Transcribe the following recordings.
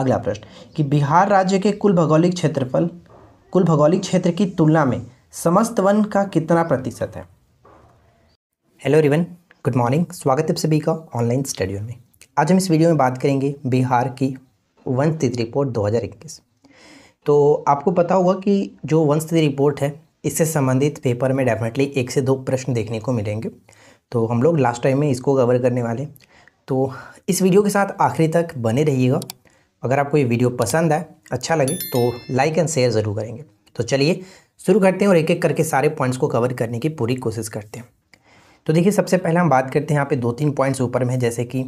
अगला प्रश्न कि बिहार राज्य के कुल भौगोलिक क्षेत्रफल कुल भौगोलिक क्षेत्र की तुलना में समस्त वन का कितना प्रतिशत है हेलो रिवन गुड मॉर्निंग स्वागत है सभी का ऑनलाइन स्टडियो में आज हम इस वीडियो में बात करेंगे बिहार की वन स्थिति रिपोर्ट 2021 तो आपको पता होगा कि जो वन स्थिति रिपोर्ट है इससे संबंधित पेपर में डेफिनेटली एक से दो प्रश्न देखने को मिलेंगे तो हम लोग लास्ट टाइम में इसको कवर करने वाले तो इस वीडियो के साथ आखिरी तक बने रहिएगा अगर आपको ये वीडियो पसंद आए अच्छा लगे तो लाइक एंड शेयर ज़रूर करेंगे तो चलिए शुरू करते हैं और एक एक करके सारे पॉइंट्स को कवर करने की पूरी कोशिश करते हैं तो देखिए सबसे पहले हम बात करते हैं यहाँ पे दो तीन पॉइंट्स ऊपर में जैसे कि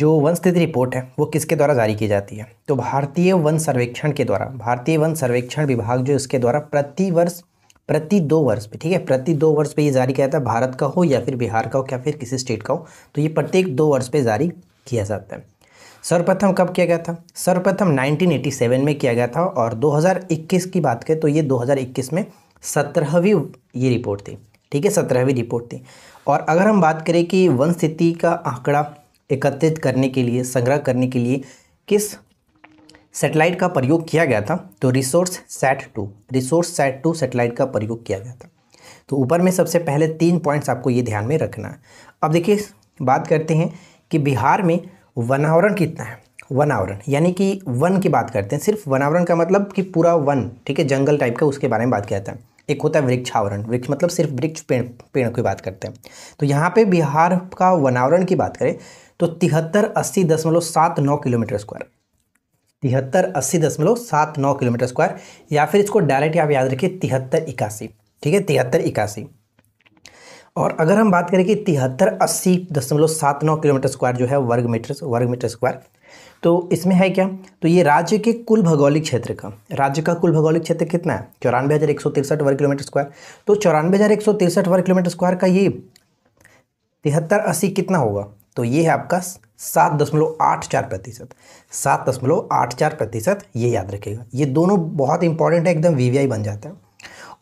जो वन स्थिति रिपोर्ट है वो किसके द्वारा जारी की जाती है तो भारतीय वन सर्वेक्षण के द्वारा भारतीय वन सर्वेक्षण विभाग जो इसके द्वारा प्रति वर्ष प्रति दो वर्ष पे ठीक है प्रति दो वर्ष पे ये जारी किया जाता है भारत का हो या फिर बिहार का हो या फिर किसी स्टेट का हो तो ये प्रत्येक दो वर्ष पे जारी किया जाता है सर्वप्रथम कब किया गया था सर्वप्रथम 1987 में किया गया था और 2021 की बात करें तो ये 2021 में सत्रहवीं ये रिपोर्ट थी ठीक है सत्रहवीं रिपोर्ट थी और अगर हम बात करें कि वन स्थिति का आंकड़ा एकत्रित करने के लिए संग्रह करने के लिए किस सेटेलाइट का प्रयोग किया गया था तो resource set two resource set two satellite का प्रयोग किया गया था तो ऊपर में सबसे पहले तीन पॉइंट्स आपको ये ध्यान में रखना है अब देखिए बात करते हैं कि बिहार में वनावरण कितना है वनावरण यानी कि वन की बात करते हैं सिर्फ वनावरण का मतलब कि पूरा वन ठीक है जंगल टाइप का उसके बारे में बात किया जाता है एक होता है वृक्षावरण वृक्ष मतलब सिर्फ वृक्ष पेड़ पेड़ों की बात करते हैं तो यहाँ पे बिहार का वनावरण की बात करें तो तिहत्तर अस्सी दशमलव सात नौ किलोमीटर स्क्वायर तिहत्तर अस्सी दशमलव सात नौ किलोमीटर स्क्वायर या फिर इसको डायरेक्ट आप याद रखिए तिहत्तर इक्यासी ठीक है तिहत्तर इक्यासी और अगर हम बात करें कि तिहत्तर अस्सी दशमलव सात नौ किलोमीटर स्क्वायर जो है वर्ग मीटर वर्ग मीटर स्क्वायर तो इसमें है क्या तो ये राज्य के कुल भौगोलिक क्षेत्र का राज्य का कुल भौगोलिक क्षेत्र कितना है चौरानवे हज़ार एक सौ तिरसठ वर्ग किलोमीटर स्क्वायर तो चौरानवे हज़ार एक सौ तिरसठ वर्ग किलोमीटर स्क्वायर का ये तिहत्तर अस्सी कितना होगा तो ये है आपका सात दशमलव आठ चार प्रतिशत सात दशमलव आठ चार प्रतिशत ये याद रखेगा ये दोनों बहुत इंपॉर्टेंट है एकदम वी बन जाता है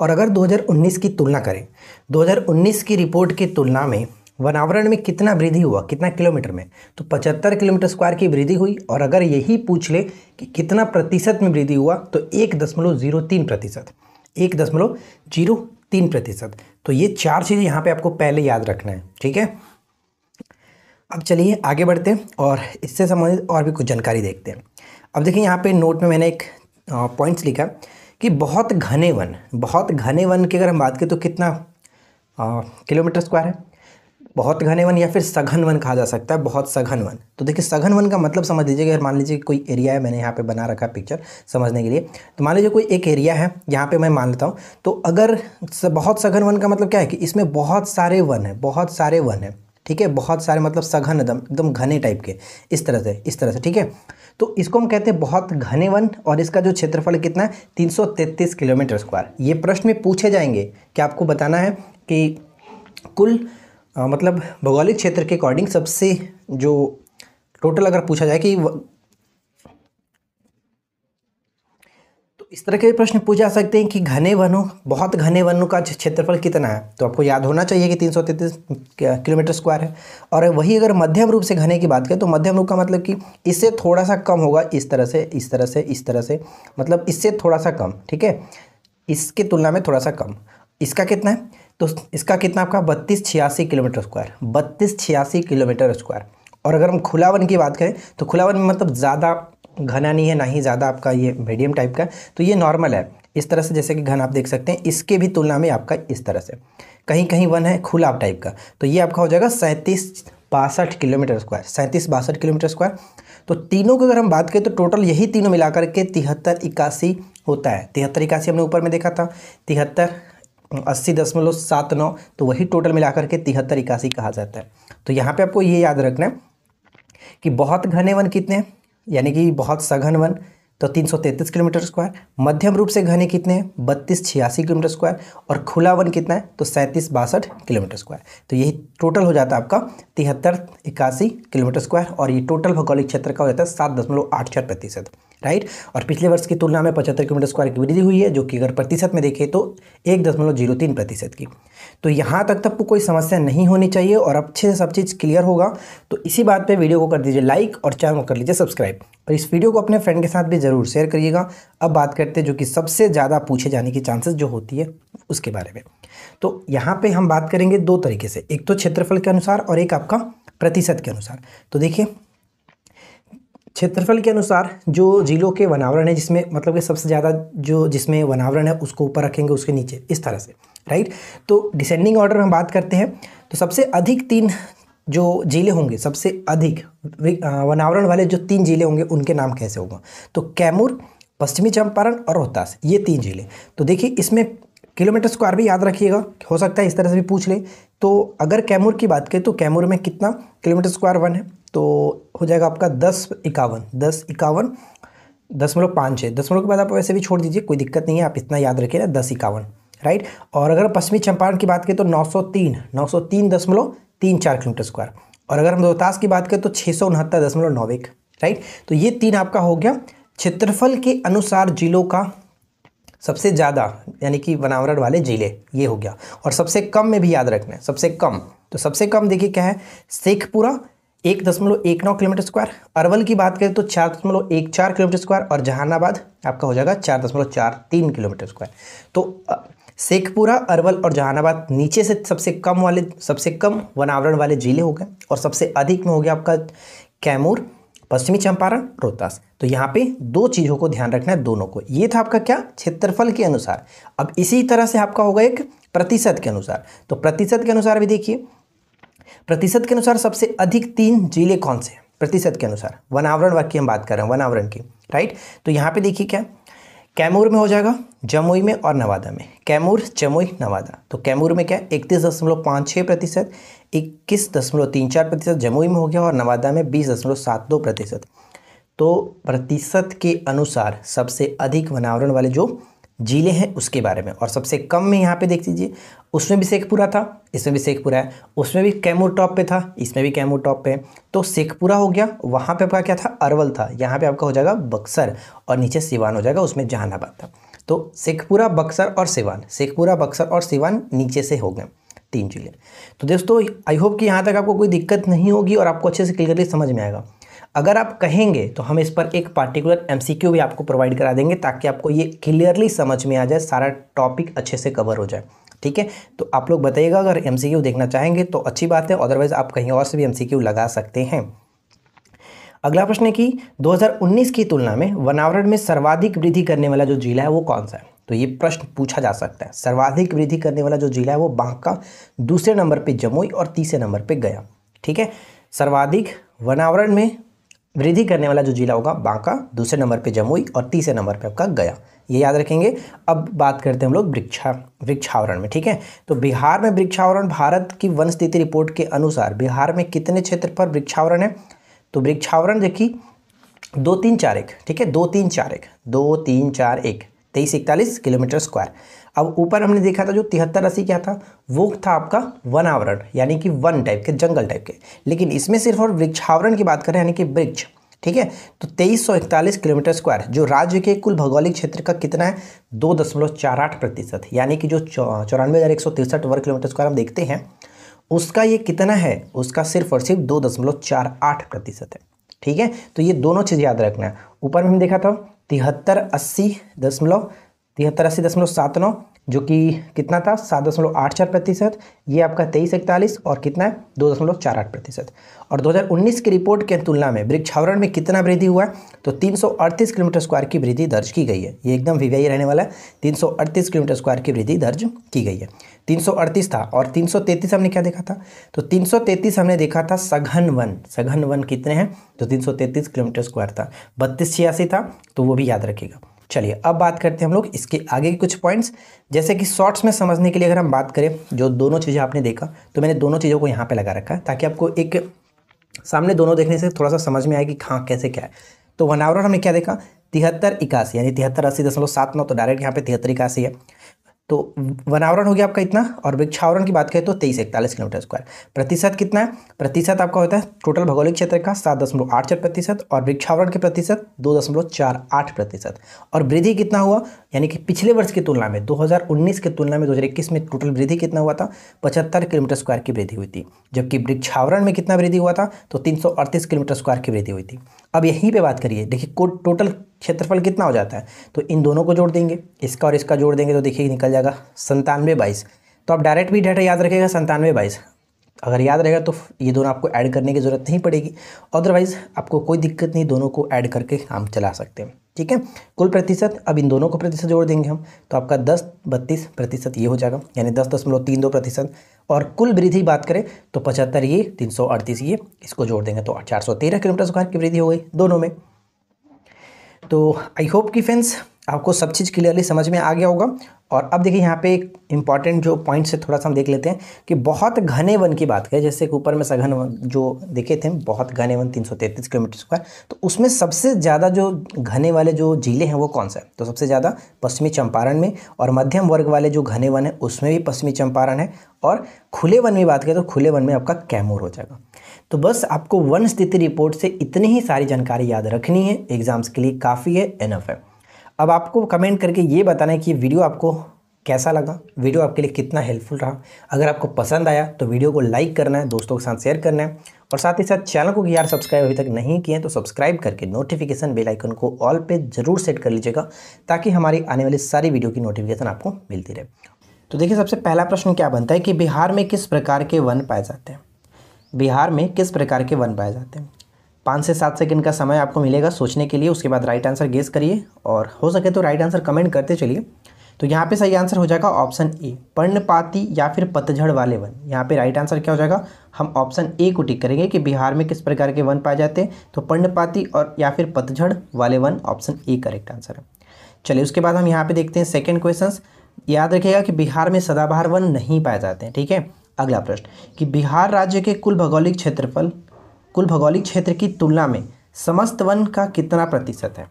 और अगर 2019 की तुलना करें 2019 की रिपोर्ट की तुलना में वनावरण में कितना वृद्धि हुआ कितना किलोमीटर में तो 75 किलोमीटर स्क्वायर की वृद्धि हुई और अगर यही पूछ ले कि कितना प्रतिशत में वृद्धि हुआ तो एक दशमलव जीरो तीन प्रतिशत एक दशमलव जीरो तीन प्रतिशत तो ये चार चीज़ें यहाँ पे आपको पहले याद रखना है ठीक है अब चलिए आगे बढ़ते हैं और इससे संबंधित और भी कुछ जानकारी देखते हैं अब देखिए यहाँ पर नोट में मैंने एक पॉइंट्स लिखा कि बहुत घने वन बहुत घने वन की अगर हम बात करें तो कितना किलोमीटर स्क्वायर है बहुत घने वन या फिर सघन वन कहा जा सकता है बहुत सघन वन तो देखिए सघन वन का मतलब समझ लीजिए अगर मान लीजिए कोई एरिया है मैंने यहाँ पे बना रखा पिक्चर समझने के लिए तो मान लीजिए कोई एक एरिया है यहाँ पे मैं मान लेता हूँ तो अगर बहुत सघन वन का मतलब क्या है कि इसमें बहुत सारे वन है बहुत सारे वन है ठीक है बहुत सारे मतलब सघन एकदम एकदम घने टाइप के इस तरह से इस तरह से ठीक है तो इसको हम कहते हैं बहुत घने वन और इसका जो क्षेत्रफल कितना है 333 किलोमीटर स्क्वायर ये प्रश्न में पूछे जाएंगे कि आपको बताना है कि कुल आ, मतलब भौगोलिक क्षेत्र के अकॉर्डिंग सबसे जो टोटल अगर पूछा जाए कि इस तरह के प्रश्न पूछे जा सकते हैं कि घने वनों बहुत घने वनों का क्षेत्रफल कितना है तो आपको याद होना चाहिए कि तीन किलोमीटर स्क्वायर है और वही अगर मध्यम रूप से घने की बात करें तो मध्यम रूप का मतलब कि इससे थोड़ा सा कम होगा इस तरह से इस तरह से इस तरह से मतलब इससे थोड़ा सा कम ठीक है इसके तुलना में थोड़ा सा कम इसका कितना है तो इसका कितना आपका बत्तीस छियासी किलोमीटर स्क्वायर बत्तीस छियासी किलोमीटर स्क्वायर और अगर हम खुलावन की बात करें तो खुलावन में मतलब ज़्यादा घना नहीं है ना ही ज़्यादा आपका ये मीडियम टाइप का तो ये नॉर्मल है इस तरह से जैसे कि घन आप देख सकते हैं इसके भी तुलना में आपका इस तरह से कहीं कहीं वन है खुला टाइप का तो ये आपका हो जाएगा सैंतीस बासठ किलोमीटर स्क्वायर सैंतीस बासठ किलोमीटर स्क्वायर तो तीनों की अगर हम बात करें तो टोटल यही तीनों मिलाकर के तिहत्तर इक्यासी होता है तिहत्तर इक्यासी हमने ऊपर में देखा था तिहत्तर अस्सी दशमलव सात नौ तो वही टोटल मिलाकर के तिहत्तर इक्यासी कहा जाता है तो यहाँ पे आपको ये याद रखना है कि बहुत घने वन कितने हैं यानी कि बहुत सघन वन तो 333 किलोमीटर स्क्वायर मध्यम रूप से घने कितने हैं बत्तीस छियासी किलोमीटर स्क्वायर और खुला वन कितना है तो सैंतीस बासठ किलोमीटर स्क्वायर तो यही टोटल हो जाता है आपका तिहत्तर इक्यासी किलोमीटर स्क्वायर और ये टोटल भौगोलिक क्षेत्र का हो जाता है सात दशमलव आठ चार प्रतिशत राइट और पिछले वर्ष की तुलना में पचहत्तर किलोमीटर स्क्वायर की वृद्धि हुई है जो कि अगर प्रतिशत में देखें तो एक दशमलव जीरो तीन प्रतिशत की तो यहाँ तक आपको कोई समस्या नहीं होनी चाहिए और अच्छे से सब चीज़ क्लियर होगा तो इसी बात पे वीडियो को कर दीजिए लाइक और चैनल को कर लीजिए सब्सक्राइब और इस वीडियो को अपने फ्रेंड के साथ भी ज़रूर शेयर करिएगा अब बात करते हैं जो कि सबसे ज़्यादा पूछे जाने की चांसेस जो होती है उसके बारे में तो यहाँ पर हम बात करेंगे दो तरीके से एक तो क्षेत्रफल के अनुसार और एक आपका प्रतिशत के अनुसार तो देखिए क्षेत्रफल के अनुसार जो जिलों के वनावरण है जिसमें मतलब कि सबसे ज़्यादा जो जिसमें वनावरण है उसको ऊपर रखेंगे उसके नीचे इस तरह से राइट तो डिसेंडिंग ऑर्डर हम बात करते हैं तो सबसे अधिक तीन जो जिले होंगे सबसे अधिक वनावरण वाले जो तीन जिले होंगे उनके नाम कैसे होगा तो कैमूर पश्चिमी चंपारण और रोहतास ये तीन जिले तो देखिए इसमें किलोमीटर स्क्वायर भी याद रखिएगा हो सकता है इस तरह से भी पूछ लें तो अगर कैमूर की बात करें तो कैमूर में कितना किलोमीटर स्क्वायर वन है तो हो जाएगा आपका दस इक्यावन दस इक्यावन दशमलव पाँच है दसमलव के बाद आप वैसे भी छोड़ दीजिए कोई दिक्कत नहीं है आप इतना याद रखिए ना दस इक्यावन राइट और अगर पश्चिमी चंपारण की बात करें तो नौ सौ तीन नौ सौ तीन दशमलव तीन चार किलोमीटर स्क्वायर और अगर हम रोहतास की बात करें तो छः सौ उनहत्तर दशमलव नौ एक राइट तो ये तीन आपका हो गया क्षेत्रफल के अनुसार जिलों का सबसे ज़्यादा यानी कि बनावरण वाले ज़िले ये हो गया और सबसे कम में भी याद रखना है सबसे कम तो सबसे कम देखिए क्या है शेखपुरा एक दशमलव एक नौ किलोमीटर स्क्वायर अरवल की बात करें तो चार दशमलव एक चार किलोमीटर स्क्वायर और जहानाबाद आपका हो जाएगा चार दशमलव चार तीन किलोमीटर स्क्वायर तो शेखपुरा अरवल और जहानाबाद नीचे से सबसे कम वाले सबसे कम वनावरण वाले जिले हो गए और सबसे अधिक में हो गया आपका कैमूर पश्चिमी चंपारण रोहतास तो यहाँ पे दो चीज़ों को ध्यान रखना है दोनों को ये था आपका क्या क्षेत्रफल के अनुसार अब इसी तरह से आपका होगा एक प्रतिशत के अनुसार तो प्रतिशत के अनुसार भी देखिए प्रतिशत के अनुसार सबसे अधिक तीन जिले कौन से प्रतिशत के अनुसार वनावरण वाक्य हम बात कर रहे हैं वनावरण की राइट तो यहाँ पे देखिए क्या कैमूर में हो जाएगा जमुई में और नवादा में कैमूर जमुई नवादा तो कैमूर में क्या इकतीस दशमलव पाँच छः प्रतिशत इक्कीस दशमलव तीन चार प्रतिशत जमुई में हो गया और नवादा में बीस दशमलव सात दो प्रतिशत तो प्रतिशत के अनुसार सबसे अधिक वनावरण वाले जो जिले हैं उसके बारे में और सबसे कम में यहाँ पे देख लीजिए उसमें भी शेखपुरा था इसमें भी शेखपुरा है उसमें भी कैमूर टॉप पे था इसमें भी कैमूर टॉप पे तो शेखपुरा हो गया वहाँ पे आपका क्या था अरवल था यहाँ पे आपका हो जाएगा बक्सर और नीचे सिवान हो जाएगा उसमें जहानाबाद था तो शेखपुरा बक्सर और सिवान शेखपुरा बक्सर और सिवान नीचे से हो गए तीन जिले तो दोस्तों आई होप कि यहाँ तक आपको कोई दिक्कत नहीं होगी और आपको अच्छे से क्लियरली समझ में आएगा अगर आप कहेंगे तो हम इस पर एक पार्टिकुलर क्यू भी आपको प्रोवाइड करा देंगे ताकि आपको ये क्लियरली समझ में आ जाए सारा टॉपिक अच्छे से कवर हो जाए ठीक है तो आप लोग बताइएगा अगर क्यू देखना चाहेंगे तो अच्छी बात है अदरवाइज़ आप कहीं और से भी क्यू लगा सकते हैं अगला प्रश्न है कि 2019 की तुलना में वनावरण में सर्वाधिक वृद्धि करने वाला जो जिला है वो कौन सा है तो ये प्रश्न पूछा जा सकता है सर्वाधिक वृद्धि करने वाला जो जिला है वो बांका दूसरे नंबर पे जमुई और तीसरे नंबर पे गया ठीक है सर्वाधिक वनावरण में वृद्धि करने वाला जो जिला होगा बांका दूसरे नंबर पे जमुई और तीसरे नंबर पे आपका गया ये याद रखेंगे अब बात करते हैं हम लोग वृक्षा वृक्षावरण में ठीक है तो बिहार में वृक्षावरण भारत की वन स्थिति रिपोर्ट के अनुसार बिहार में कितने क्षेत्र पर वृक्षावरण है तो वृक्षावरण देखिए दो तीन चार एक ठीक है दो तीन चार एक दो तीन चार एक तेईस इकतालीस किलोमीटर स्क्वायर अब ऊपर हमने देखा था जो तिहत्तर अस्सी क्या था वो था आपका वन आवरण यानी कि वन टाइप के जंगल टाइप के लेकिन इसमें सिर्फ और वृक्षावरण की बात करें यानी कि वृक्ष ठीक है तो तेईस किलोमीटर स्क्वायर जो राज्य के कुल भौगोलिक क्षेत्र का कितना है दो दशमलव चार आठ प्रतिशत यानी कि जो चौरानवे हज़ार एक सौ तिरसठ वर्ग किलोमीटर स्क्वायर हम देखते हैं उसका ये कितना है उसका सिर्फ और सिर्फ दो दशमलव चार आठ प्रतिशत है ठीक है तो ये दोनों चीज़ याद रखना है ऊपर में हम देखा था तिहत्तर अस्सी दशमलव अस्सी दशमलव सात नौ जो कि कितना था सात दशमलव आठ चार प्रतिशत ये आपका तेईस इकतालीस और कितना है दो दशमलव चार आठ प्रतिशत और 2019 की रिपोर्ट के तुलना में वृक्षावरण में कितना वृद्धि हुआ है तो अड़तीस किलोमीटर स्क्वायर की वृद्धि दर्ज की गई है ये एकदम वी रहने वाला है तीन किलोमीटर स्क्वायर की वृद्धि दर्ज की गई है तीन था और तीन हमने क्या देखा था तो तीन हमने देखा था सघन वन सघन वन कितने हैं तो तीन किलोमीटर स्क्वायर था बत्तीस छियासी था तो वो भी याद रखेगा चलिए अब बात करते हैं हम लोग इसके आगे के कुछ पॉइंट्स जैसे कि शॉर्ट्स में समझने के लिए अगर हम बात करें जो दोनों चीज़ें आपने देखा तो मैंने दोनों चीज़ों को यहाँ पर लगा रखा है ताकि आपको एक सामने दोनों देखने से थोड़ा सा समझ में आए कि हाँ कैसे क्या है तो वनावरण हमने क्या देखा तिहत्तर इक्यासी यानी तिहत्तर अस्सी दशमलव सात नौ तो डायरेक्ट यहाँ पे तिहत्तर इक्यासी है तो वनावरण हो गया आपका इतना और वृक्षावरण की बात करें तो तेईस इकतालीस किलोमीटर स्क्वायर प्रतिशत कितना है प्रतिशत आपका होता है टोटल भौगोलिक क्षेत्र का सात दशमलव आठ चार प्रतिशत और वृक्षावरण के प्रतिशत दो दशमलव चार आठ प्रतिशत और वृद्धि कितना हुआ यानी कि पिछले वर्ष की तुलना में दो की तुलना में दो में टोटल वृद्धि कितना हुआ था पचहत्तर किलोमीटर स्क्वायर की वृद्धि हुई थी जबकि वृक्षावरण में कितना वृद्धि हुआ था तो तीन किलोमीटर स्क्वायर की वृद्धि हुई थी अब यहीं पे बात करिए देखिए को टोटल क्षेत्रफल कितना हो जाता है तो इन दोनों को जोड़ देंगे इसका और इसका जोड़ देंगे तो देखिए निकल जाएगा संतानवे बाईस तो आप डायरेक्ट भी डाटा याद रखेगा संतानवे बाईस अगर याद रहेगा तो ये दोनों आपको ऐड करने की ज़रूरत नहीं पड़ेगी अदरवाइज़ आपको कोई दिक्कत नहीं दोनों को ऐड करके हम चला सकते हैं ठीक है कुल प्रतिशत अब इन दोनों को प्रतिशत जोड़ देंगे हम तो आपका दस बत्तीस प्रतिशत ये हो जाएगा यानी दस दशमलव तीन दो प्रतिशत और कुल वृद्धि बात करें तो पचहत्तर ये तीन सौ अड़तीस ये इसको जोड़ देंगे तो चार सौ तेरह किलोमीटर स्क्वायर की वृद्धि हो गई दोनों में तो आई होप कि फ्रेंड्स आपको सब चीज़ क्लियरली समझ में आ गया होगा और अब देखिए यहाँ पे एक इम्पॉर्टेंट जो पॉइंट्स है थोड़ा सा हम देख लेते हैं कि बहुत घने वन की बात करें जैसे कि ऊपर में सघन वन जो देखे थे बहुत घने वन 333 किलोमीटर स्क्वायर तो उसमें सबसे ज़्यादा जो घने वाले जो ज़िले हैं वो कौन सा है तो सबसे ज़्यादा पश्चिमी चंपारण में और मध्यम वर्ग वाले जो घने वन है उसमें भी पश्चिमी चंपारण है और खुले वन में बात करें तो खुले वन में आपका कैमूर हो जाएगा तो बस आपको वन स्थिति रिपोर्ट से इतनी ही सारी जानकारी याद रखनी है एग्ज़ाम्स के लिए काफ़ी है एनफ है अब आपको कमेंट करके ये बताना है कि वीडियो आपको कैसा लगा वीडियो आपके लिए कितना हेल्पफुल रहा अगर आपको पसंद आया तो वीडियो को लाइक करना है दोस्तों के साथ शेयर करना है और साथ ही साथ चैनल को यार सब्सक्राइब अभी तक नहीं किए हैं तो सब्सक्राइब करके नोटिफिकेशन बेल आइकन को ऑल पे ज़रूर सेट कर लीजिएगा ताकि हमारी आने वाली सारी वीडियो की नोटिफिकेशन आपको मिलती रहे तो देखिए सबसे पहला प्रश्न क्या बनता है कि बिहार में किस प्रकार के वन पाए जाते हैं बिहार में किस प्रकार के वन पाए जाते हैं पाँच से सात सेकंड का समय आपको मिलेगा सोचने के लिए उसके बाद राइट आंसर गेस करिए और हो सके तो राइट आंसर कमेंट करते चलिए तो यहाँ पे सही आंसर हो जाएगा ऑप्शन ए पर्णपाती या फिर पतझड़ वाले वन यहाँ पे राइट आंसर क्या हो जाएगा हम ऑप्शन ए को टिक करेंगे कि बिहार में किस प्रकार के वन पाए जाते हैं तो पर्णपाती और या फिर पतझड़ वाले वन ऑप्शन ए करेक्ट आंसर है चलिए उसके बाद हम यहाँ पे देखते हैं सेकेंड क्वेश्चन याद रखिएगा कि बिहार में सदाबहार वन नहीं पाए जाते हैं ठीक है अगला प्रश्न कि बिहार राज्य के कुल भौगोलिक क्षेत्रफल कुल भौगोलिक क्षेत्र की तुलना में समस्त वन का कितना प्रतिशत है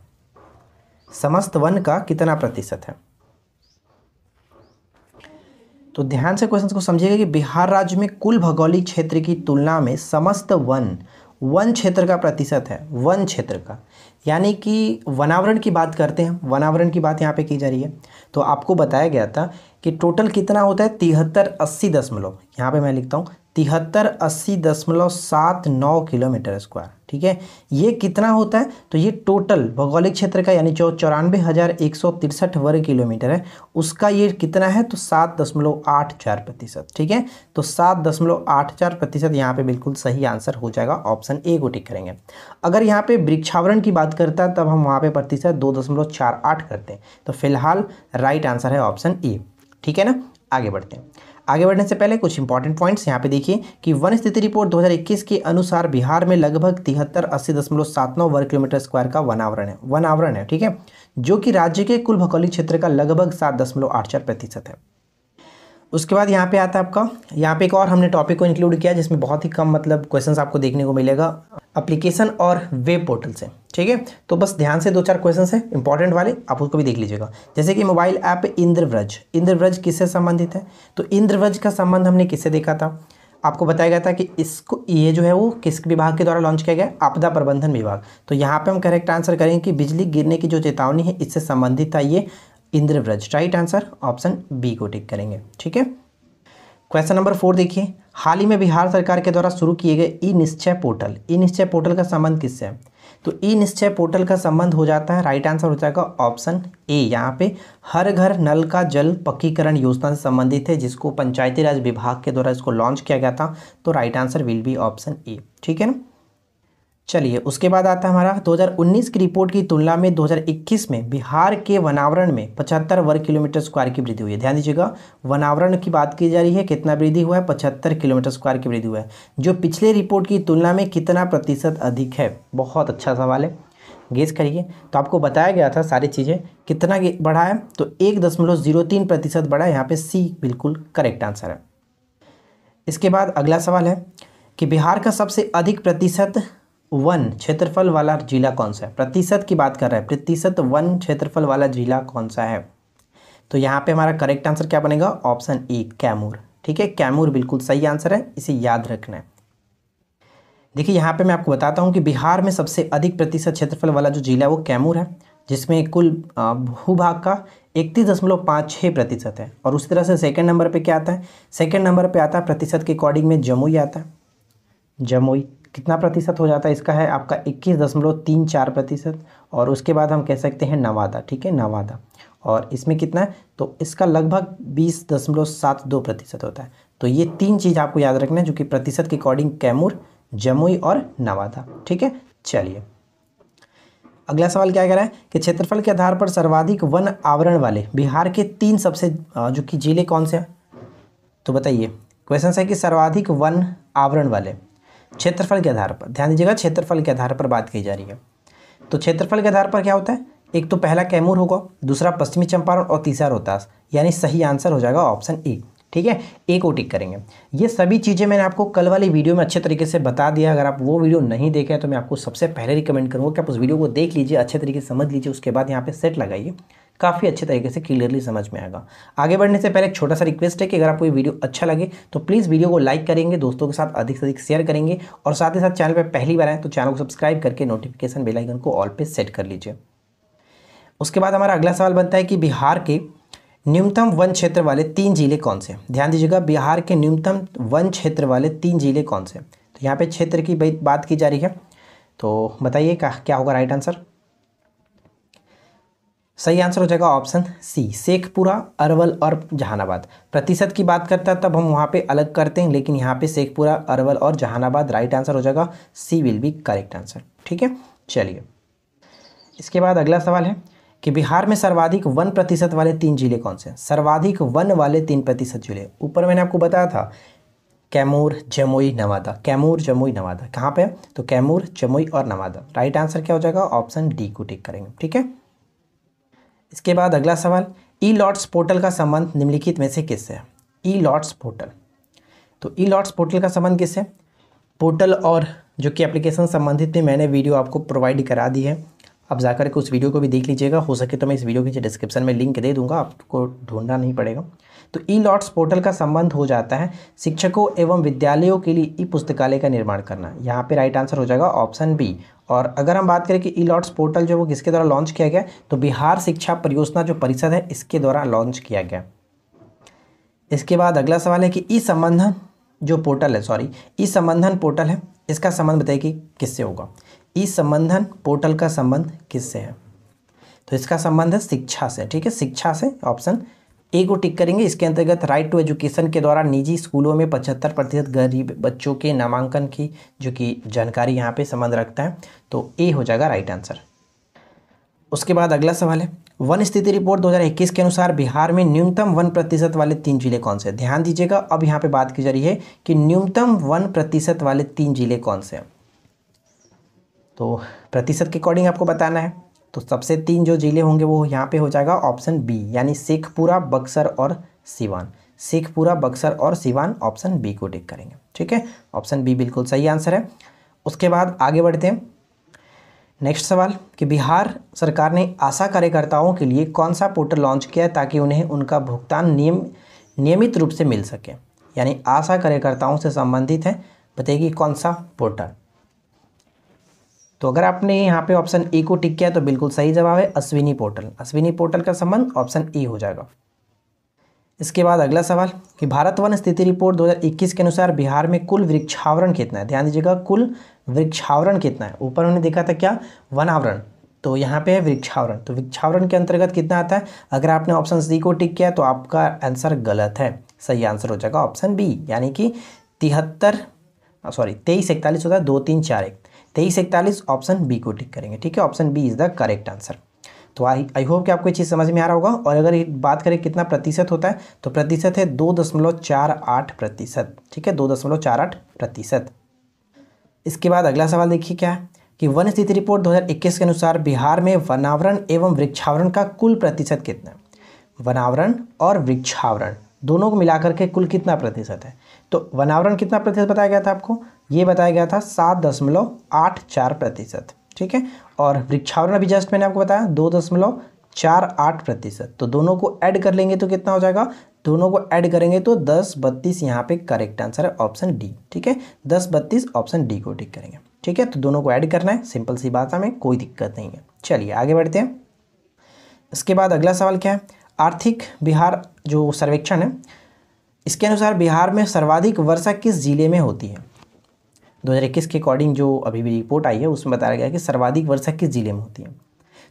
समस्त वन का कितना प्रतिशत है तो ध्यान से क्वेश्चन को समझिएगा कि बिहार राज्य में कुल भौगोलिक क्षेत्र की तुलना में समस्त वन वन क्षेत्र का प्रतिशत है वन क्षेत्र का यानी कि वनावरण की बात करते हैं वनावरण की बात यहाँ पे की जा रही है तो आपको बताया गया था कि टोटल कितना होता है तिहत्तर अस्सी दशमलव यहाँ पे मैं लिखता हूँ तिहत्तर अस्सी दशमलव सात नौ किलोमीटर स्क्वायर ठीक है ये कितना होता है तो ये टोटल भौगोलिक क्षेत्र का यानी जो चौरानवे हज़ार एक सौ तिरसठ वर्ग किलोमीटर है उसका ये कितना है तो सात दशमलव आठ चार प्रतिशत ठीक है तो सात दशमलव आठ चार प्रतिशत यहाँ पर बिल्कुल सही आंसर हो जाएगा ऑप्शन ए को टिक करेंगे अगर यहाँ पर वृक्षावरण की बात करता है तब हम वहाँ पर प्रतिशत दो दशमलव चार आठ करते हैं तो फिलहाल राइट आंसर है ऑप्शन ए ठीक है ना आगे बढ़ते हैं आगे बढ़ने से पहले कुछ इंपॉर्टेंट पॉइंट्स यहाँ पे देखिए कि वन स्थिति रिपोर्ट 2021 के अनुसार बिहार में लगभग तिहत्तर अस्सी दशमलव सात नौ वर्ग किलोमीटर स्क्वायर का वनावरण है वनावरण है ठीक है जो कि राज्य के कुल भौगोलिक क्षेत्र का लगभग सात दशमलव आठ चार प्रतिशत है उसके बाद यहाँ पे आता है आपका यहाँ पे एक और हमने टॉपिक को इंक्लूड किया जिसमें बहुत ही कम मतलब क्वेश्चन आपको देखने को मिलेगा अप्लीकेशन और वेब पोर्टल से ठीक है तो बस ध्यान से दो चार क्वेश्चन है इंपॉर्टेंट वाले आप उसको भी देख लीजिएगा जैसे कि मोबाइल ऐप इंद्रव्रज इंद्रव्रज किससे संबंधित है तो इंद्रव्रज का संबंध हमने किससे देखा था आपको बताया गया था कि इसको ये जो है वो किस विभाग के द्वारा लॉन्च किया गया आपदा प्रबंधन विभाग तो यहाँ पे हम करेक्ट आंसर करेंगे कि बिजली गिरने की जो चेतावनी है इससे संबंधित था ये इंद्रव्रज राइट आंसर ऑप्शन बी को टिक करेंगे ठीक है क्वेश्चन नंबर फोर देखिए हाल ही में बिहार सरकार के द्वारा शुरू किए गए ई निश्चय पोर्टल ई निश्चय पोर्टल का संबंध किससे है तो ई निश्चय पोर्टल का संबंध हो जाता है राइट आंसर हो जाएगा ऑप्शन ए यहाँ पे हर घर नल का जल पक्कीकरण योजना से संबंधित है जिसको पंचायती राज विभाग के द्वारा इसको लॉन्च किया गया था तो right answer will be option A ठीक है ना चलिए उसके बाद आता है हमारा 2019 की रिपोर्ट की तुलना में 2021 में बिहार के वनावरण में 75 वर्ग किलोमीटर स्क्वायर की वृद्धि हुई है ध्यान दीजिएगा वनावरण की बात की जा रही है कितना वृद्धि हुआ है 75 किलोमीटर स्क्वायर की वृद्धि हुआ है जो पिछले रिपोर्ट की तुलना में कितना प्रतिशत अधिक है बहुत अच्छा सवाल है गेस करिए तो आपको बताया गया था सारी चीज़ें कितना बढ़ा है तो एक दशमलव जीरो तीन प्रतिशत बढ़ा है यहाँ पर सी बिल्कुल करेक्ट आंसर है इसके बाद अगला सवाल है कि बिहार का सबसे अधिक प्रतिशत वन क्षेत्रफल वाला जिला कौन सा है प्रतिशत की बात कर रहे हैं प्रतिशत वन क्षेत्रफल वाला जिला कौन सा है तो यहाँ पे हमारा करेक्ट आंसर क्या बनेगा ऑप्शन ए कैमूर ठीक है कैमूर बिल्कुल सही आंसर है इसे याद रखना है देखिए यहाँ पे मैं आपको बताता हूँ कि बिहार में सबसे अधिक प्रतिशत क्षेत्रफल वाला जो जिला है वो कैमूर है जिसमें कुल भूभाग का इकतीस दशमलव पाँच छः प्रतिशत है और उसी तरह से सेकेंड नंबर पर क्या आता है सेकेंड नंबर पर आता है प्रतिशत के अकॉर्डिंग में जमुई आता है जमुई कितना प्रतिशत हो जाता है इसका है आपका इक्कीस दशमलव तीन चार प्रतिशत और उसके बाद हम कह सकते हैं नवादा ठीक है नवादा और इसमें कितना है तो इसका लगभग बीस दशमलव सात दो प्रतिशत होता है तो ये तीन चीज़ आपको याद रखना है जो कि प्रतिशत के अकॉर्डिंग कैमूर जमुई और नवादा ठीक है चलिए अगला सवाल क्या कह रहा है कि क्षेत्रफल के आधार पर सर्वाधिक वन आवरण वाले बिहार के तीन सबसे जो कि जिले कौन से हैं तो बताइए क्वेश्चन है कि सर्वाधिक वन आवरण वाले क्षेत्रफल के आधार पर ध्यान दीजिएगा क्षेत्रफल के आधार पर बात की जा रही है तो क्षेत्रफल के आधार पर क्या होता है एक तो पहला कैमूर होगा दूसरा पश्चिमी चंपारण और तीसरा रोहतास यानी सही आंसर हो जाएगा ऑप्शन ए ठीक है ए को टिक करेंगे ये सभी चीज़ें मैंने आपको कल वाली वीडियो में अच्छे तरीके से बता दिया अगर आप वो वीडियो नहीं देखे हैं तो मैं आपको सबसे पहले रिकमेंड करूँगा कि आप उस वीडियो को देख लीजिए अच्छे तरीके से समझ लीजिए उसके बाद यहाँ पे सेट लगाइए काफ़ी अच्छे तरीके से क्लियरली समझ में आएगा आगे बढ़ने से पहले एक छोटा सा रिक्वेस्ट है कि अगर आपको ये वीडियो अच्छा लगे तो प्लीज़ वीडियो को लाइक करेंगे दोस्तों के साथ अधिक से अधिक शेयर करेंगे और साथ ही साथ चैनल पर पहली बार आए तो चैनल को सब्सक्राइब करके नोटिफिकेशन बेलाइकन को ऑल पे सेट कर लीजिए उसके बाद हमारा अगला सवाल बनता है कि बिहार के न्यूनतम वन क्षेत्र वाले तीन जिले कौन से ध्यान दीजिएगा बिहार के न्यूनतम वन क्षेत्र वाले तीन जिले कौन से तो यहाँ पे क्षेत्र की बात की जा रही है तो बताइए क्या होगा राइट आंसर सही आंसर हो जाएगा ऑप्शन सी शेखपुरा अरवल और जहानाबाद प्रतिशत की बात करता है तब हम वहाँ पे अलग करते हैं लेकिन यहाँ पे शेखपुरा अरवल और जहानाबाद राइट आंसर हो जाएगा C will be correct answer ठीक है चलिए इसके बाद अगला सवाल है कि बिहार में सर्वाधिक वन प्रतिशत वाले तीन जिले कौन से सर्वाधिक वन वाले तीन प्रतिशत जिले ऊपर मैंने आपको बताया था कैमूर जमुई नवादा कैमूर जमुई नवादा कहाँ पे है तो कैमूर जमुई और नवादा राइट आंसर क्या हो जाएगा ऑप्शन डी को टिक करेंगे ठीक है इसके बाद अगला सवाल ई लॉट्स पोर्टल का संबंध निम्नलिखित में से किससे है ई लॉट्स पोर्टल तो ई लॉट्स पोर्टल का संबंध किससे पोर्टल और जो कि एप्लीकेशन संबंधित भी मैंने वीडियो आपको प्रोवाइड करा दी है आप जा करके उस वीडियो को भी देख लीजिएगा हो सके तो मैं इस वीडियो के डिस्क्रिप्शन में लिंक दे दूंगा आपको ढूंढना नहीं पड़ेगा तो ई लॉट्स पोर्टल का संबंध हो जाता है शिक्षकों एवं विद्यालयों के लिए ई पुस्तकालय का निर्माण करना यहाँ पे राइट आंसर हो जाएगा ऑप्शन बी और अगर हम बात करें कि ई लॉट्स पोर्टल जो वो किसके द्वारा लॉन्च किया गया तो बिहार शिक्षा परियोजना जो परिषद है इसके द्वारा लॉन्च किया गया इसके बाद अगला सवाल है कि ई संबंधन जो पोर्टल है सॉरी ई संबंधन पोर्टल है इसका संबंध बताइए कि किससे होगा ई संबंधन पोर्टल का संबंध किससे है तो इसका संबंध है शिक्षा से ठीक है शिक्षा से ऑप्शन ए को टिक करेंगे इसके अंतर्गत राइट टू एजुकेशन के द्वारा निजी स्कूलों में पचहत्तर प्रतिशत गरीब बच्चों के नामांकन की जो कि जानकारी यहाँ पे संबंध रखता है तो ए हो जाएगा राइट आंसर उसके बाद अगला सवाल है वन स्थिति रिपोर्ट 2021 के अनुसार बिहार में न्यूनतम वन प्रतिशत वाले तीन जिले कौन से ध्यान दीजिएगा अब यहाँ पे बात की जा रही है कि न्यूनतम वन प्रतिशत वाले तीन जिले कौन से हैं तो प्रतिशत के अकॉर्डिंग आपको बताना है तो सबसे तीन जो ज़िले होंगे वो यहाँ पे हो जाएगा ऑप्शन बी यानी शेखपुरा बक्सर और सिवान शेखपुरा बक्सर और सिवान ऑप्शन बी को टिक करेंगे ठीक है ऑप्शन बी बिल्कुल सही आंसर है उसके बाद आगे बढ़ते हैं नेक्स्ट सवाल कि बिहार सरकार ने आशा कार्यकर्ताओं के लिए कौन सा पोर्टल लॉन्च किया है ताकि उन्हें उनका भुगतान नियम नियमित रूप से मिल सके यानी आशा कार्यकर्ताओं से संबंधित है बताइए कौन सा पोर्टल तो अगर आपने यहाँ पे ऑप्शन ए को टिक किया तो बिल्कुल सही जवाब है अश्विनी पोर्टल अश्विनी पोर्टल का संबंध ऑप्शन ए हो जाएगा इसके बाद अगला सवाल कि भारत वन स्थिति रिपोर्ट 2021 के अनुसार बिहार में कुल वृक्षावरण कितना है ध्यान दीजिएगा कुल वृक्षावरण कितना है ऊपर हमने देखा था क्या वनावरण तो यहाँ पे है वृक्षावरण तो वृक्षावरण के अंतर्गत कितना आता है अगर आपने ऑप्शन सी को टिक किया तो आपका आंसर गलत है सही आंसर हो जाएगा ऑप्शन बी यानी कि तिहत्तर सॉरी तेईस इकतालीस होता है दो तीन चार एक तेईस इकतालीस ऑप्शन बी को टिक करेंगे ठीक है option B is the correct answer तो आई आई होप कि आपको ये चीज़ समझ में आ रहा होगा और अगर बात करें कितना प्रतिशत होता है तो प्रतिशत है दो दशमलव चार आठ प्रतिशत ठीक है दो दशमलव चार आठ प्रतिशत इसके बाद अगला सवाल देखिए क्या है कि वन स्थिति रिपोर्ट 2021 के अनुसार बिहार में वनावरण एवं वृक्षावरण का कुल प्रतिशत कितना है वनावरण और वृक्षावरण दोनों को मिलाकर के कुल कितना प्रतिशत है तो वनावरण कितना प्रतिशत बताया गया था आपको ये बताया गया था सात दशमलव आठ चार प्रतिशत ठीक है और वृक्षावरण अभी जस्ट मैंने आपको बताया दो दशमलव चार आठ प्रतिशत तो दोनों को ऐड कर लेंगे तो कितना हो जाएगा दोनों को ऐड करेंगे तो दस बत्तीस यहाँ पे करेक्ट आंसर है ऑप्शन डी ठीक है दस बत्तीस ऑप्शन डी को टिक करेंगे ठीक है तो दोनों को ऐड करना है सिंपल सी बात हमें कोई दिक्कत नहीं है चलिए आगे बढ़ते हैं इसके बाद अगला सवाल क्या है आर्थिक बिहार जो सर्वेक्षण है इसके अनुसार बिहार में सर्वाधिक वर्षा किस ज़िले में होती है 2021 के अकॉर्डिंग जो अभी भी रिपोर्ट आई है उसमें बताया गया कि सर्वाधिक वर्षा किस ज़िले में होती है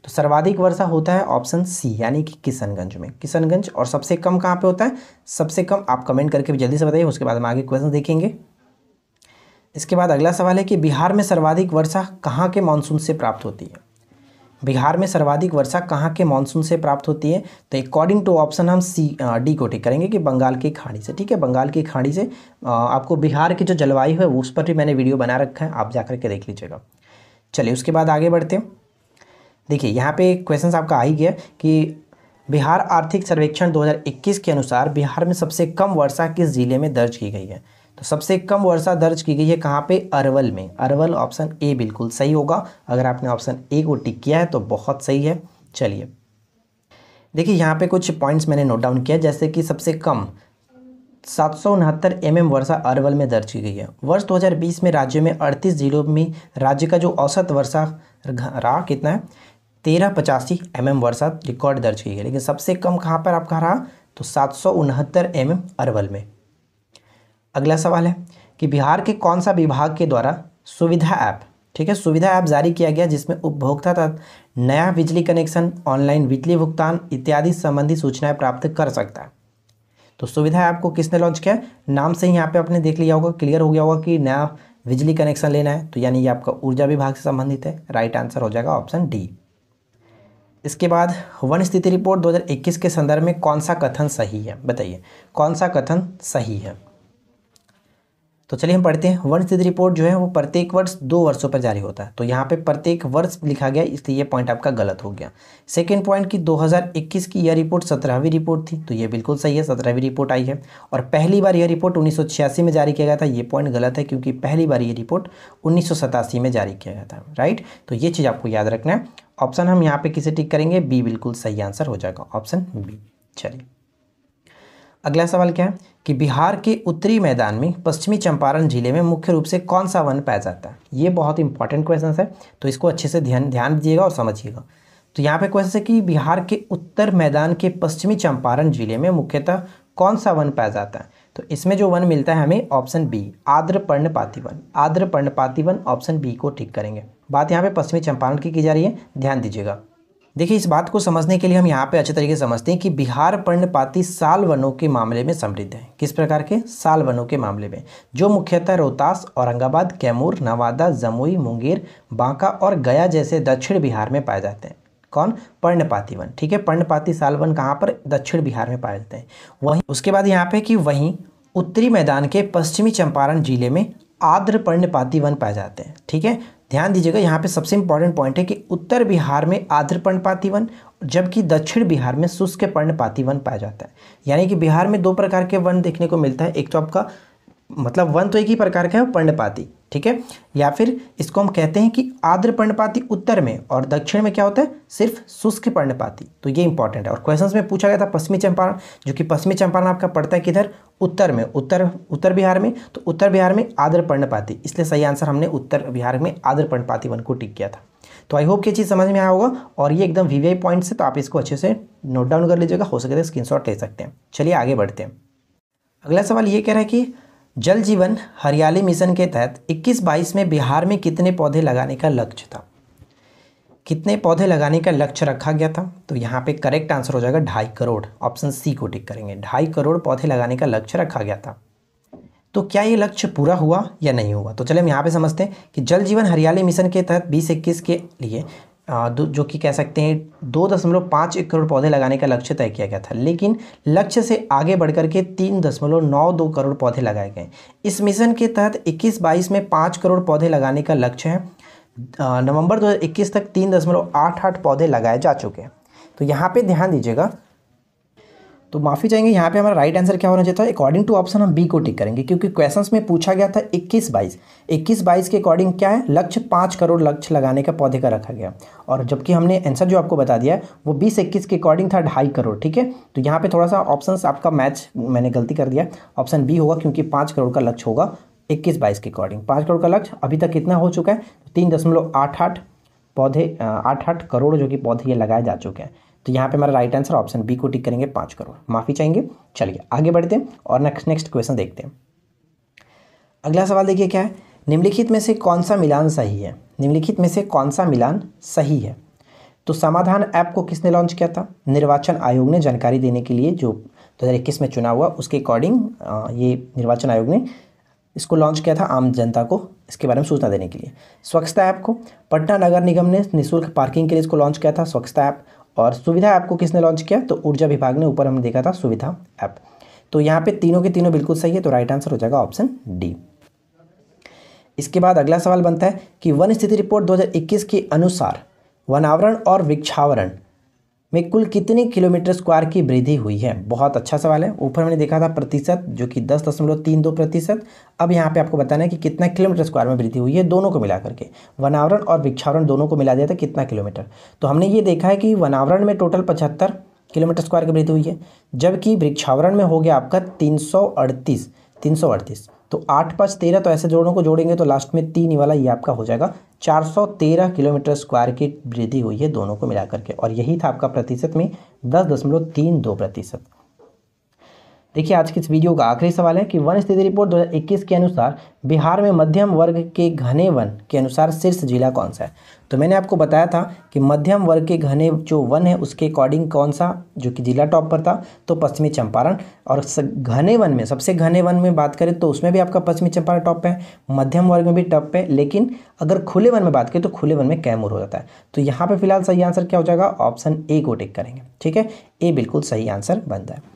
तो सर्वाधिक वर्षा होता है ऑप्शन सी यानी कि किशनगंज में किशनगंज और सबसे कम कहाँ पे होता है सबसे कम आप कमेंट करके भी जल्दी से बताइए उसके बाद हम आगे क्वेश्चन देखेंगे इसके बाद अगला सवाल है कि बिहार में सर्वाधिक वर्षा कहाँ के मानसून से प्राप्त होती है बिहार में सर्वाधिक वर्षा कहाँ के मानसून से प्राप्त होती है तो अकॉर्डिंग टू ऑप्शन हम सी डी को टिक करेंगे कि बंगाल की खाड़ी से ठीक है बंगाल की खाड़ी से आपको बिहार की जो जलवायु है उस पर भी मैंने वीडियो बना रखा है आप जाकर के देख लीजिएगा चलिए उसके बाद आगे बढ़ते हैं देखिए यहाँ पे क्वेश्चन आपका आ ही गया कि बिहार आर्थिक सर्वेक्षण 2021 के अनुसार बिहार में सबसे कम वर्षा किस ज़िले में दर्ज की गई है तो सबसे कम वर्षा दर्ज की गई है कहाँ पे अरवल में अरवल ऑप्शन ए बिल्कुल सही होगा अगर आपने ऑप्शन ए को टिक किया है तो बहुत सही है चलिए देखिए यहाँ पे कुछ पॉइंट्स मैंने नोट डाउन किया जैसे कि सबसे कम सात सौ उनहत्तर एम mm एम वर्षा अरवल में दर्ज की गई है वर्ष 2020 में राज्य में 38 जिलों में राज्य का जो औसत वर्षा रहा कितना है तेरह पचासी एम mm एम वर्षा रिकॉर्ड दर्ज की गई है लेकिन सबसे कम कहाँ पर आपका रहा तो सात सौ उनहत्तर एम mm एम अरवल में अगला सवाल है कि बिहार के कौन सा विभाग के द्वारा सुविधा ऐप ठीक है सुविधा ऐप जारी किया गया जिसमें उपभोक्ता तथा नया बिजली कनेक्शन ऑनलाइन बिजली भुगतान इत्यादि संबंधी सूचनाएं प्राप्त कर सकता है तो सुविधा ऐप को किसने लॉन्च किया नाम से ही यहाँ पे आपने देख लिया होगा क्लियर हो गया होगा कि नया बिजली कनेक्शन लेना है तो यानी ये आपका ऊर्जा विभाग से संबंधित है राइट आंसर हो जाएगा ऑप्शन डी इसके बाद वन स्थिति रिपोर्ट 2021 के संदर्भ में कौन सा कथन सही है बताइए कौन सा कथन सही है तो चलिए हम पढ़ते हैं वर्ष सिद्ध रिपोर्ट जो है वो प्रत्येक वर्ष दो वर्षों पर जारी होता है तो यहाँ पे प्रत्येक वर्ष लिखा गया इसलिए ये पॉइंट आपका गलत हो गया सेकेंड पॉइंट की 2021 की यह रिपोर्ट सत्रहवीं रिपोर्ट थी तो ये बिल्कुल सही है सत्रहवीं रिपोर्ट आई है और पहली बार यह रिपोर्ट उन्नीस में जारी किया गया था ये पॉइंट गलत है क्योंकि पहली बार ये रिपोर्ट उन्नीस में जारी किया गया था राइट तो ये चीज़ आपको याद रखना है ऑप्शन हम यहाँ पर किसे टिक करेंगे बी बिल्कुल सही आंसर हो जाएगा ऑप्शन बी चलिए अगला सवाल क्या है कि बिहार के उत्तरी मैदान में पश्चिमी चंपारण जिले में मुख्य रूप से कौन सा वन पाया जाता है ये बहुत इंपॉर्टेंट क्वेश्चन है तो इसको अच्छे से ध्यान ध्यान दीजिएगा और समझिएगा तो यहाँ पे क्वेश्चन है कि बिहार के उत्तर मैदान के पश्चिमी चंपारण जिले में मुख्यतः कौन सा वन पाया जाता है तो इसमें जो वन मिलता है हमें ऑप्शन बी आद्र पर्णपाती वन आद्र पर्णपाती वन ऑप्शन बी को ठीक करेंगे बात यहाँ पे पश्चिमी चंपारण की की जा रही है ध्यान दीजिएगा देखिए इस बात को समझने के लिए हम यहाँ पे अच्छे तरीके से समझते हैं कि बिहार पर्णपाती साल वनों के मामले में समृद्ध है किस प्रकार के साल वनों के मामले में जो मुख्यतः रोहतास औरंगाबाद कैमूर नवादा जमुई मुंगेर बांका और गया जैसे दक्षिण बिहार में पाए जाते हैं कौन पर्णपाती वन ठीक है पर्णपाती साल वन कहाँ पर दक्षिण बिहार में पाए जाते हैं वहीं उसके बाद यहाँ पे कि वहीं उत्तरी मैदान के पश्चिमी चंपारण जिले में आर्द्र पर्णपाती वन पाए जाते हैं ठीक है ध्यान दीजिएगा यहाँ पे सबसे इंपॉर्टेंट पॉइंट है कि उत्तर बिहार में आर्द्र पर्णपाती वन जबकि दक्षिण बिहार में शुष्क पर्णपाती वन पाया जाता है यानी कि बिहार में दो प्रकार के वन देखने को मिलता है एक तो आपका मतलब वन तो एक ही प्रकार का है पर्णपाती ठीक है या फिर इसको हम कहते हैं कि आद्र पर्णपाती उत्तर में और दक्षिण में क्या होता है सिर्फ शुष्क पर्णपाती तो ये इंपॉर्टेंट है और क्वेश्चंस में पूछा गया था पश्चिमी चंपारण जो कि पश्चिमी चंपारण आपका पड़ता है किधर उत्तर में उत्तर उत्तर बिहार में तो उत्तर बिहार में आद्र पर्णपाती इसलिए सही आंसर हमने उत्तर बिहार में आद्र पर्णपाती वन को टिक किया था तो आई होप ये चीज़ समझ में आया होगा और ये एकदम वी पॉइंट से तो आप इसको अच्छे से नोट डाउन कर लीजिएगा हो सके तो स्क्रीनशॉट ले सकते हैं चलिए आगे बढ़ते हैं अगला सवाल ये कह रहा है कि जल जीवन हरियाली मिशन के तहत 21-22 में बिहार में कितने पौधे लगाने का लक्ष्य था कितने पौधे लगाने का लक्ष्य रखा गया था तो यहाँ पे करेक्ट आंसर हो जाएगा ढाई करोड़ ऑप्शन सी को टिक करेंगे ढाई करोड़ पौधे लगाने का लक्ष्य रखा गया था तो क्या ये लक्ष्य पूरा हुआ या नहीं हुआ तो चले हम यहाँ पे समझते हैं कि जल जीवन हरियाली मिशन के तहत बीस इक्कीस के लिए जो कि कह सकते हैं दो दशमलव पाँच एक करोड़ पौधे लगाने का लक्ष्य तय किया गया था लेकिन लक्ष्य से आगे बढ़कर के तीन दशमलव नौ दो करोड़ पौधे लगाए गए इस मिशन के तहत इक्कीस बाईस में पाँच करोड़ पौधे लगाने का लक्ष्य है नवंबर 2021 तक तीन दशमलव आठ आठ पौधे लगाए जा चुके हैं तो यहाँ पे ध्यान दीजिएगा तो माफ़ी चाहेंगे यहाँ पे हमारा राइट आंसर क्या होना चाहिए था अकॉर्डिंग टू ऑप्शन हम बी को टिक करेंगे क्योंकि क्वेश्चन में पूछा गया था इक्कीस बाईस इक्कीस बाईस के अकॉर्डिंग क्या है लक्ष्य पाँच करोड़ लक्ष्य लगाने का पौधे का रखा गया और जबकि हमने आंसर जो आपको बता दिया है वो बीस इक्कीस के अकॉर्डिंग था ढाई करोड़ ठीक है तो यहाँ पर थोड़ा सा ऑप्शन आपका मैच मैंने गलती कर दिया ऑप्शन बी होगा क्योंकि पाँच करोड़ का लक्ष्य होगा इक्कीस बाईस के अकॉर्डिंग पाँच करोड़ का लक्ष्य अभी तक कितना हो चुका है तीन दशमलव आठ आठ पौधे आठ आठ करोड़ जो कि पौधे ये लगाए जा चुके हैं तो यहाँ पे हमारा राइट आंसर ऑप्शन बी को टिक करेंगे पाँच करोड़ माफ़ी चाहेंगे चलिए आगे बढ़ते हैं और नेक्स्ट नेक्स्ट क्वेश्चन देखते हैं अगला सवाल देखिए क्या है निम्नलिखित में से कौन सा मिलान सही है निम्नलिखित में से कौन सा मिलान सही है तो समाधान ऐप को किसने लॉन्च किया था निर्वाचन आयोग ने जानकारी देने के लिए जो दो हज़ार इक्कीस में चुनाव हुआ उसके अकॉर्डिंग ये निर्वाचन आयोग ने इसको लॉन्च किया था आम जनता को इसके बारे में सूचना देने के लिए स्वच्छता ऐप को पटना नगर निगम ने निःशुल्क पार्किंग के लिए इसको लॉन्च किया था स्वच्छता ऐप और सुविधा ऐप को किसने लॉन्च किया तो ऊर्जा विभाग ने ऊपर हमने देखा था सुविधा ऐप तो यहाँ पे तीनों के तीनों बिल्कुल सही है तो राइट आंसर हो जाएगा ऑप्शन डी इसके बाद अगला सवाल बनता है कि वन स्थिति रिपोर्ट 2021 के अनुसार वनावरण और वृक्षावरण में कुल कितने किलोमीटर स्क्वायर की वृद्धि हुई है बहुत अच्छा सवाल है ऊपर मैंने देखा था प्रतिशत जो कि दस दशमलव तीन दो प्रतिशत अब यहाँ पे आपको बताना है कि कितना किलोमीटर स्क्वायर में वृद्धि हुई है दोनों को मिला करके वनावरण और वृक्षावरण दोनों को मिला दिया था कितना किलोमीटर तो हमने ये देखा है कि वनावरण में टोटल पचहत्तर किलोमीटर स्क्वायर की वृद्धि हुई है जबकि वृक्षावरण में हो गया आपका तीन सौ अड़तीस तीन सौ अड़तीस तो आठ पाँच तेरह तो ऐसे जोड़ों को जोड़ेंगे तो लास्ट में तीन ही वाला ये आपका हो जाएगा 413 किलोमीटर स्क्वायर की वृद्धि हुई है दोनों को मिलाकर के और यही था आपका प्रतिशत में दस दशमलव तीन दो प्रतिशत देखिए आज के इस वीडियो का आखिरी सवाल है कि वन स्थिति रिपोर्ट 2021 के अनुसार बिहार में मध्यम वर्ग के घने वन के अनुसार शीर्ष जिला कौन सा है तो मैंने आपको बताया था कि मध्यम वर्ग के घने जो वन है उसके अकॉर्डिंग कौन सा जो कि जिला टॉप पर था तो पश्चिमी चंपारण और घने वन में सबसे घने वन में बात करें तो उसमें भी आपका पश्चिमी चंपारण टॉप पे है मध्यम वर्ग में भी टॉप पे लेकिन अगर खुले वन में बात करें तो खुले वन में कैमूर हो जाता है तो यहाँ पर फिलहाल सही आंसर क्या हो जाएगा ऑप्शन ए को टिक करेंगे ठीक है ए बिल्कुल सही आंसर बनता है